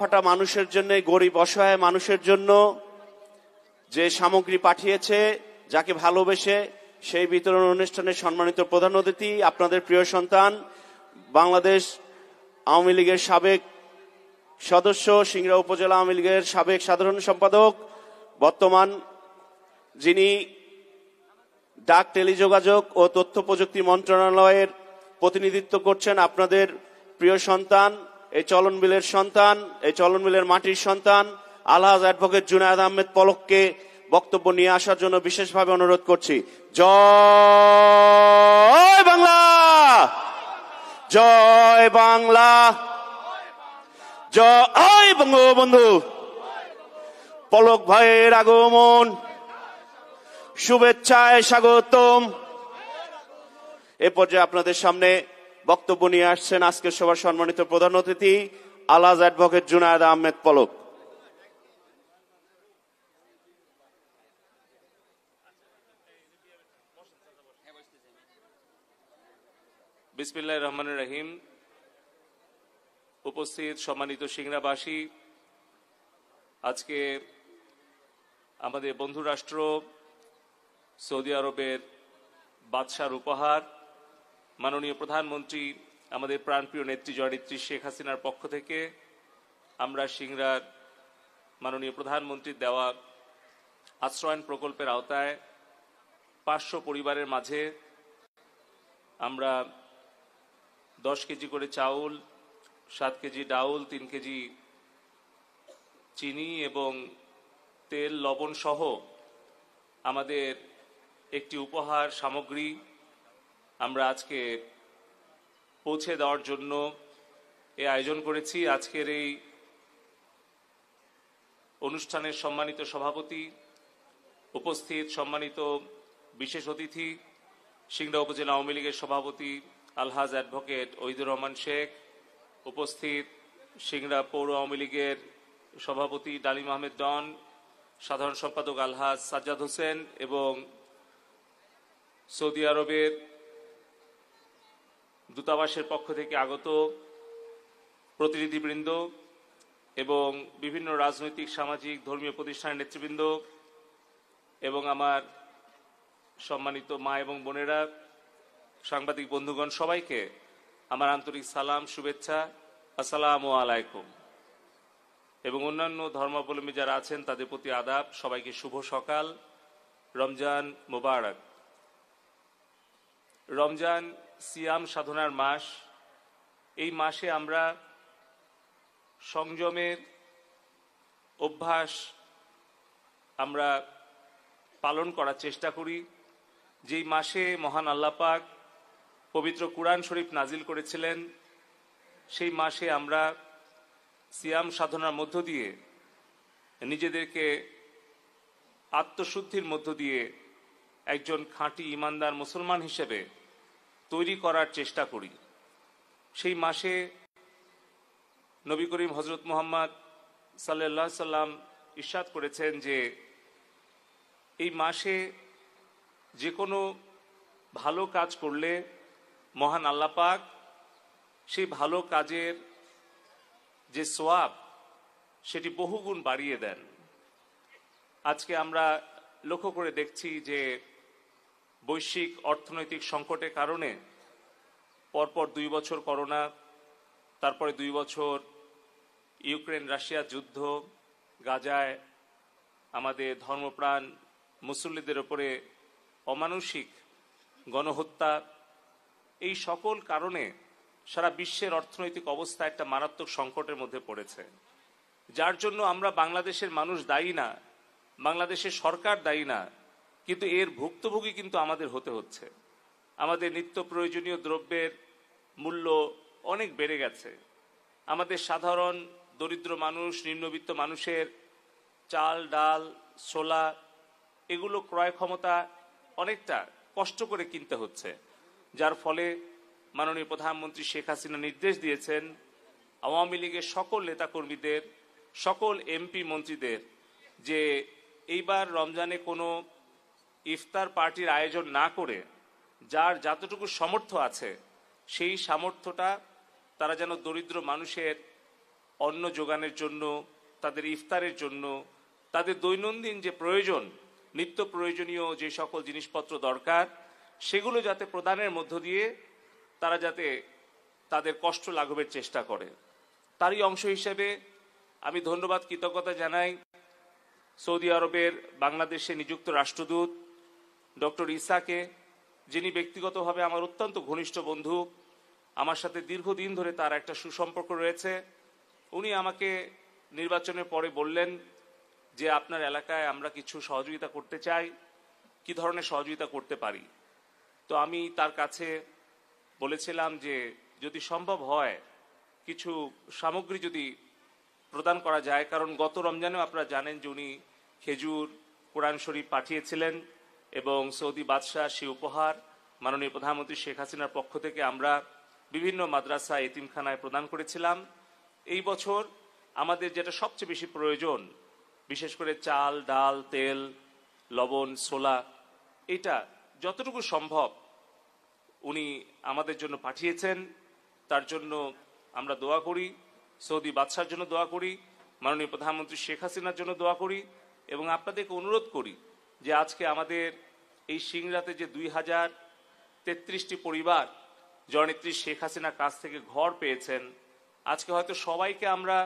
ফাটা মানুষের জন্য গরিব অসহায় মানুষের জন্য যে সামগ্রী পাঠিয়েছে যাকে ভালোবেসে সেই বিতরণ অনুষ্ঠানে সম্মানিত প্রধান অতিথি আপনাদের প্রিয় সন্তান বাংলাদেশ আওয়ামী লীগের সাবেক সদস্য সিংড়া উপজেলা আওয়ামী লীগের সাবেক সাধারণ সম্পাদক বর্তমান যিনি ডাক টেলিযোগাযোগ ও তথ্য প্রযুক্তি মন্ত্রণালয়ের প্রতিনিধিত্ব করছেন আপনাদের প্রিয় সন্তান এই চলন বিলের সন্তান এই চলন বিলের মাটির সন্তান আলহাজ অ্যাডভোকেট জুনায়দ আহমেদ পলককে বক্তব্য নিয়ে আসার জন্য বিশেষভাবে অনুরোধ করছি জয় বাংলা জয় বাংলা জয় বঙ্গবন্ধু পলক ভাইয়ের আগমন শুভেচ্ছায় স্বাগতম এ পর্যায়ে আপনাদের সামনে বক্তব্য নিয়ে আসছেন আজকের সবার সম্মানিত প্রধান অতিথি আলাজ অ্যাডভোকেট জুনায়দ আহমেদ পলক বিসমিল্লাহ রহমান রহিম উপস্থিত সম্মানিত সিংড়াবাসী আজকে আমাদের বন্ধু রাষ্ট্র সৌদি আরবের বাদশার উপহার মাননীয় প্রধানমন্ত্রী আমাদের প্রাণপ্রিয় নেত্রী জয়নেত্রী শেখ হাসিনার পক্ষ থেকে আমরা সিংরার মাননীয় প্রধানমন্ত্রীর দেওয়া আশ্রয়ন প্রকল্পের আওতায় পাঁচশো পরিবারের মাঝে আমরা দশ কেজি করে চাউল সাত কেজি ডাউল তিন কেজি চিনি এবং তেল লবণ সহ আমাদের একটি উপহার সামগ্রী আমরা আজকে পৌঁছে দেওয়ার জন্য এ আয়োজন করেছি আজকের এই অনুষ্ঠানের সম্মানিত সভাপতি উপস্থিত সম্মানিত বিশেষ অতিথি সিংড়া উপজেলা আওয়ামী লীগের সভাপতি আলহাজ অ্যাডভোকেট ওহিদুর রহমান শেখ উপস্থিত সিংড়া পৌর আওয়ামী লীগের সভাপতি ডালিম আহমেদ ডন সাধারণ সম্পাদক আলহাজ সাজ্জাদ হোসেন এবং সৌদি আরবের দূতাবাসের পক্ষ থেকে আগত প্রতিনিধিবৃন্দ এবং বিভিন্ন রাজনৈতিক সামাজিক ধর্মীয় প্রতিষ্ঠানের নেতৃবৃন্দ এবং আমার সম্মানিত মা এবং বোনেরা সাংবাদিক বন্ধুগণ সবাইকে আমার আন্তরিক সালাম শুভেচ্ছা আসসালাম আলাইকুম এবং অন্যান্য ধর্মাবলম্বী যারা আছেন তাদের প্রতি আদাব সবাইকে শুভ সকাল রমজান মোবারক রমজান সিয়াম সাধনার মাস এই মাসে আমরা সংযমের অভ্যাস আমরা পালন করার চেষ্টা করি যেই মাসে মহান আল্লাপাক পবিত্র কোরআন শরীফ নাজিল করেছিলেন সেই মাসে আমরা সিয়াম সাধনার মধ্য দিয়ে নিজেদেরকে আত্মশুদ্ধির মধ্য দিয়ে একজন খাঁটি ইমানদার মুসলমান হিসেবে তৈরি করার চেষ্টা করি সেই মাসে নবী করিম হজরত মোহাম্মদ সাল্লা সাল্লাম ইস্বাদ করেছেন যে এই মাসে যে কোনো ভালো কাজ করলে মহান আল্লাপাক সেই ভালো কাজের যে সোয়াব সেটি বহুগুণ বাড়িয়ে দেন আজকে আমরা লক্ষ্য করে দেখছি যে বৈশ্বিক অর্থনৈতিক সংকটের কারণে পরপর দুই বছর করোনা তারপরে দুই বছর ইউক্রেন রাশিয়া যুদ্ধ গাজায় আমাদের ধর্মপ্রাণ মুসল্লিদের ওপরে অমানসিক গণহত্যা এই সকল কারণে সারা বিশ্বের অর্থনৈতিক অবস্থা একটা মারাত্মক সংকটের মধ্যে পড়েছে যার জন্য আমরা বাংলাদেশের মানুষ দায়ী না বাংলাদেশের সরকার দায়ী না কিন্তু এর ভুক্তভোগী কিন্তু আমাদের হতে হচ্ছে আমাদের নিত্য প্রয়োজনীয় দ্রব্যের মূল্য অনেক বেড়ে গেছে আমাদের সাধারণ দরিদ্র মানুষ নিম্নবিত্ত মানুষের চাল ডাল ছোলা এগুলো ক্রয় ক্ষমতা অনেকটা কষ্ট করে কিনতে হচ্ছে যার ফলে মাননীয় প্রধানমন্ত্রী শেখ হাসিনা নির্দেশ দিয়েছেন আওয়ামী লীগের সকল নেতাকর্মীদের সকল এমপি মন্ত্রীদের যে এইবার রমজানে কোনো ইফতার পার্টির আয়োজন না করে যার যতটুকু সামর্থ্য আছে সেই সামর্থ্যটা তারা যেন দরিদ্র মানুষের অন্ন যোগানের জন্য তাদের ইফতারের জন্য তাদের দৈনন্দিন যে প্রয়োজন নিত্য প্রয়োজনীয় যে সকল জিনিসপত্র দরকার সেগুলো যাতে প্রদানের মধ্য দিয়ে তারা যাতে তাদের কষ্ট লাঘবের চেষ্টা করে তারই অংশ হিসেবে আমি ধন্যবাদ কৃতজ্ঞতা জানাই সৌদি আরবের বাংলাদেশে নিযুক্ত রাষ্ট্রদূত ডক্টর ইসাকে যিনি ব্যক্তিগতভাবে আমার অত্যন্ত ঘনিষ্ঠ বন্ধু আমার সাথে দীর্ঘদিন ধরে তার একটা সুসম্পর্ক রয়েছে উনি আমাকে নির্বাচনের পরে বললেন যে আপনার এলাকায় আমরা কিছু সহযোগিতা করতে চাই কি ধরনের সহযোগিতা করতে পারি তো আমি তার কাছে বলেছিলাম যে যদি সম্ভব হয় কিছু সামগ্রী যদি প্রদান করা যায় কারণ গত রমজানেও আপনারা জানেন যে উনি খেজুর কোরআন শরীফ পাঠিয়েছিলেন এবং সৌদি বাদশাহ সে উপহার মাননীয় প্রধানমন্ত্রী শেখ হাসিনার পক্ষ থেকে আমরা বিভিন্ন মাদ্রাসা এতিমখানায় প্রদান করেছিলাম এই বছর আমাদের যেটা সবচেয়ে বেশি প্রয়োজন বিশেষ করে চাল ডাল তেল লবণ সোলা এটা যতটুকু সম্ভব উনি আমাদের জন্য পাঠিয়েছেন তার জন্য আমরা দোয়া করি সৌদি বাদশার জন্য দোয়া করি মাননীয় প্রধানমন্ত্রী শেখ হাসিনার জন্য দোয়া করি এবং আপনাদেরকে অনুরোধ করি যে আজকে আমাদের এই সিংড়াতে যে দুই হাজার তেত্রিশটি পরিবার জনেত্রী শেখ হাসিনার কাছ থেকে ঘর পেয়েছেন আজকে হয়তো সবাইকে আমরা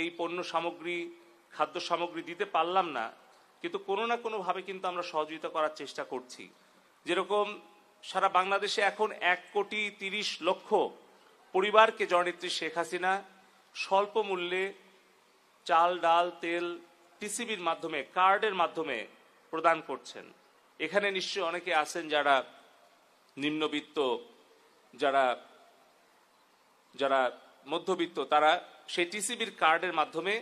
এই পণ্য সামগ্রী খাদ্য সামগ্রী দিতে পারলাম না কিন্তু কোনো না কোনোভাবে কিন্তু আমরা সহযোগিতা করার চেষ্টা করছি যেরকম সারা বাংলাদেশে এখন এক কোটি তিরিশ লক্ষ পরিবারকে জনেত্রী শেখ হাসিনা স্বল্প মূল্যে চাল ডাল তেল টিসিবির মাধ্যমে কার্ডের মাধ্যমে প্রদান করছেন এখানে নিশ্চয় অনেকে আছেন যারা নিম্নবিত্ত যারা যারা মধ্যবিত্ত তারা সেই টিসিবির কার্ডের মাধ্যমে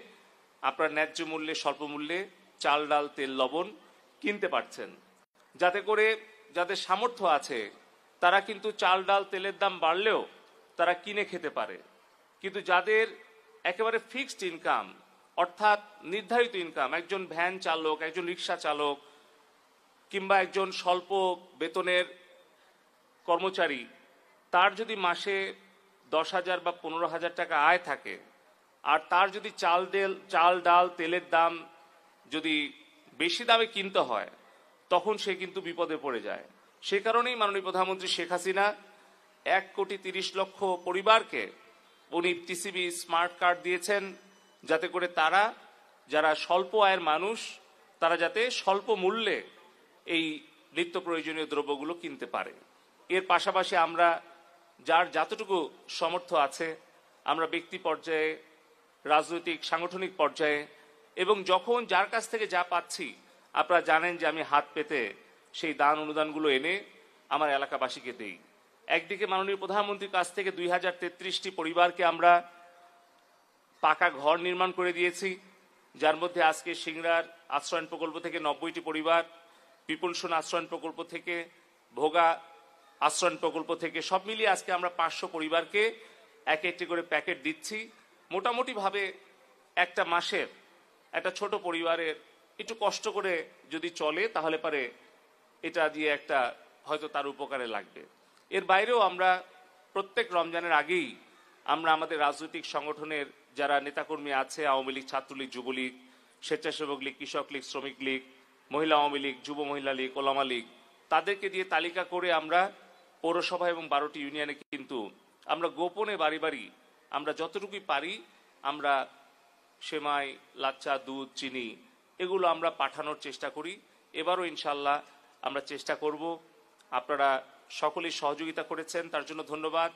আপনার ন্যায্য মূল্যে স্বল্প মূল্যে চাল ডাল তেল লবণ কিনতে পারছেন যাতে করে যাদের সামর্থ্য আছে তারা কিন্তু চাল ডাল তেলের দাম বাড়লেও তারা কিনে খেতে পারে কিন্তু যাদের একেবারে ফিক্সড ইনকাম অর্থাৎ নির্ধারিত ইনকাম একজন ভ্যান চালক একজন রিক্সা চালক কিংবা একজন স্বল্প বেতনের কর্মচারী তার যদি মাসে দশ হাজার বা পনেরো হাজার টাকা আয় থাকে আর তার যদি চাল দেল চাল ডাল তেলের দাম যদি বেশি দামে কিনতে হয় তখন সে কিন্তু বিপদে পড়ে যায় সে কারণেই মাননীয় প্রধানমন্ত্রী শেখ হাসিনা এক কোটি তিরিশ লক্ষ পরিবারকে উনি টিসিবি স্মার্ট কার্ড দিয়েছেন যাতে করে তারা যারা স্বল্প আয়ের মানুষ তারা যাতে স্বল্প মূল্যে এই নিত্য প্রয়োজনীয় দ্রব্যগুলো কিনতে পারে এর পাশাপাশি আমরা যার যতটুকু সমর্থ আছে আমরা ব্যক্তি পর্যায়ে রাজনৈতিক সাংগঠনিক পর্যায়ে এবং যখন যার কাছ থেকে যা পাচ্ছি আপনারা জানেন যে আমি হাত পেতে সেই দান অনুদানগুলো এনে আমার এলাকাবাসীকে দেই একদিকে মাননীয় প্রধানমন্ত্রীর কাছ থেকে দুই পরিবারকে আমরা পাকা ঘর নির্মাণ করে দিয়েছি যার মধ্যে আজকে সিংড়ার আশ্রয়ণ প্রকল্প থেকে নব্বইটি পরিবার পিপুলসন আশ্রয়ণ প্রকল্প থেকে ভোগা আশ্রয়ণ প্রকল্প থেকে সব মিলিয়ে আজকে আমরা পাঁচশো পরিবারকে এক একটি করে প্যাকেট দিচ্ছি মোটামুটিভাবে একটা মাসের একটা ছোট পরিবারের একটু কষ্ট করে যদি চলে তাহলে পারে এটা দিয়ে একটা হয়তো তার উপকারে লাগবে এর বাইরেও আমরা প্রত্যেক রমজানের আগেই আমরা আমাদের রাজনৈতিক সংগঠনের যারা নেতাকর্মী আছে আওয়ামী লীগ ছাত্রলীগ যুবলীগ স্বেচ্ছাসেবক লীগ কৃষক লীগ শ্রমিক লীগ মহিলা আওয়ামী লীগ যুব মহিলা লীগ ওলামা লীগ তাদেরকে দিয়ে তালিকা করে আমরা পৌরসভা এবং বারোটি ইউনিয়নে কিন্তু আমরা গোপনে বাড়ি বাড়ি আমরা যতটুকুই পারি আমরা সেমাই লাচ্চা দুধ চিনি এগুলো আমরা পাঠানোর চেষ্টা করি এবারও ইনশাল্লাহ আমরা চেষ্টা করব আপনারা সকলেই সহযোগিতা করেছেন তার জন্য ধন্যবাদ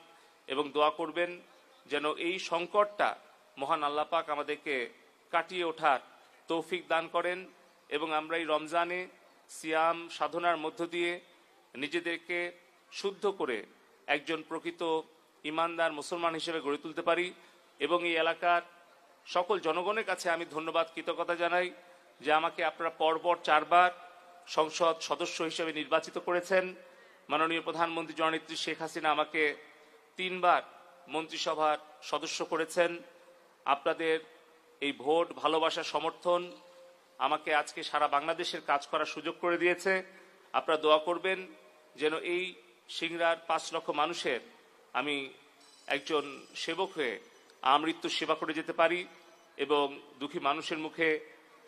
এবং দোয়া করবেন যেন এই সংকটটা মহান আল্লাহ পাক আমাদেরকে কাটিয়ে ওঠার তৌফিক দান করেন এবং আমরা এই রমজানে সিয়াম সাধনার মধ্য দিয়ে নিজেদেরকে শুদ্ধ করে একজন প্রকৃত ইমানদার মুসলমান হিসেবে গড়ে তুলতে পারি এবং এই এলাকার সকল জনগণের কাছে আমি ধন্যবাদ কৃতজ্ঞতা জানাই যে আমাকে আপনারা পরপর চারবার সংসদ সদস্য হিসেবে নির্বাচিত করেছেন মাননীয় প্রধানমন্ত্রী জননেত্রী শেখ হাসিনা আমাকে তিনবার মন্ত্রিসভার সদস্য করেছেন আপনাদের এই ভোট ভালোবাসা সমর্থন আমাকে আজকে সারা বাংলাদেশের কাজ করার সুযোগ করে দিয়েছে আপনারা দোয়া করবেন যেন এই সিংড়ার পাঁচ লক্ষ মানুষের আমি একজন সেবক হয়ে আমৃত্যু সেবা করে যেতে পারি এবং দুঃখী মানুষের মুখে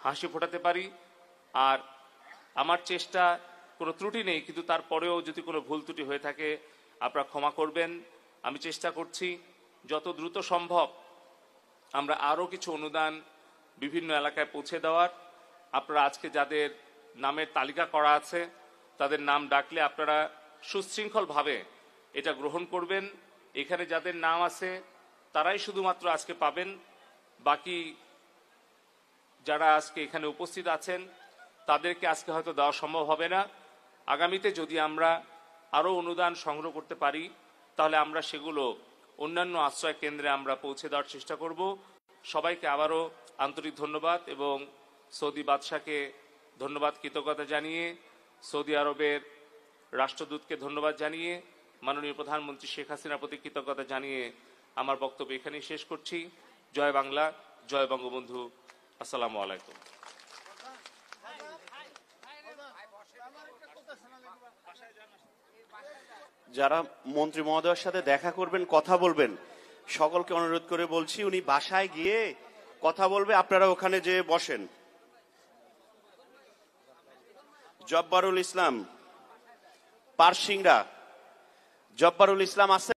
হাসি ফোটাতে পারি আর আমার চেষ্টা কোনো ত্রুটি নেই কিন্তু তারপরেও যদি কোনো ভুল ত্রুটি হয়ে থাকে আপনারা ক্ষমা করবেন আমি চেষ্টা করছি যত দ্রুত সম্ভব আমরা আরও কিছু অনুদান বিভিন্ন এলাকায় পৌঁছে দেওয়ার আপনারা আজকে যাদের নামের তালিকা করা আছে তাদের নাম ডাকলে আপনারা সুশৃঙ্খলভাবে এটা গ্রহণ করবেন এখানে যাদের নাম আছে তারাই শুধুমাত্র আজকে পাবেন বাকি যারা আজকে এখানে উপস্থিত আছেন তাদেরকে আজকে হয়তো দেওয়া সম্ভব হবে না আগামীতে যদি আমরা আরও অনুদান সংগ্রহ করতে পারি তাহলে আমরা সেগুলো অন্যান্য আশ্রয় কেন্দ্রে আমরা পৌঁছে দেওয়ার চেষ্টা করব সবাইকে আবারও আন্তরিক ধন্যবাদ এবং সৌদি বাদশাকে ধন্যবাদ কৃতজ্ঞতা জানিয়ে সৌদি আরবের রাষ্ট্রদূতকে ধন্যবাদ জানিয়ে মাননীয় প্রধানমন্ত্রী শেখ হাসিনার প্রতি কৃতজ্ঞতা জানিয়ে আমার বক্তব্য এখানেই শেষ করছি জয় বাংলা জয় বঙ্গবন্ধু আসসালামু আলাইকুম ভাষায় যারা মন্ত্রী মহোদয়ের সাথে দেখা করবেন কথা বলবেন সকলকে অনুরোধ করে বলছি উনি বাসায় গিয়ে কথা বলবে আপনারা ওখানে যে বসেন জব্বারুল ইসলাম পারসিংরা জব্বারুল ইসলাম আছে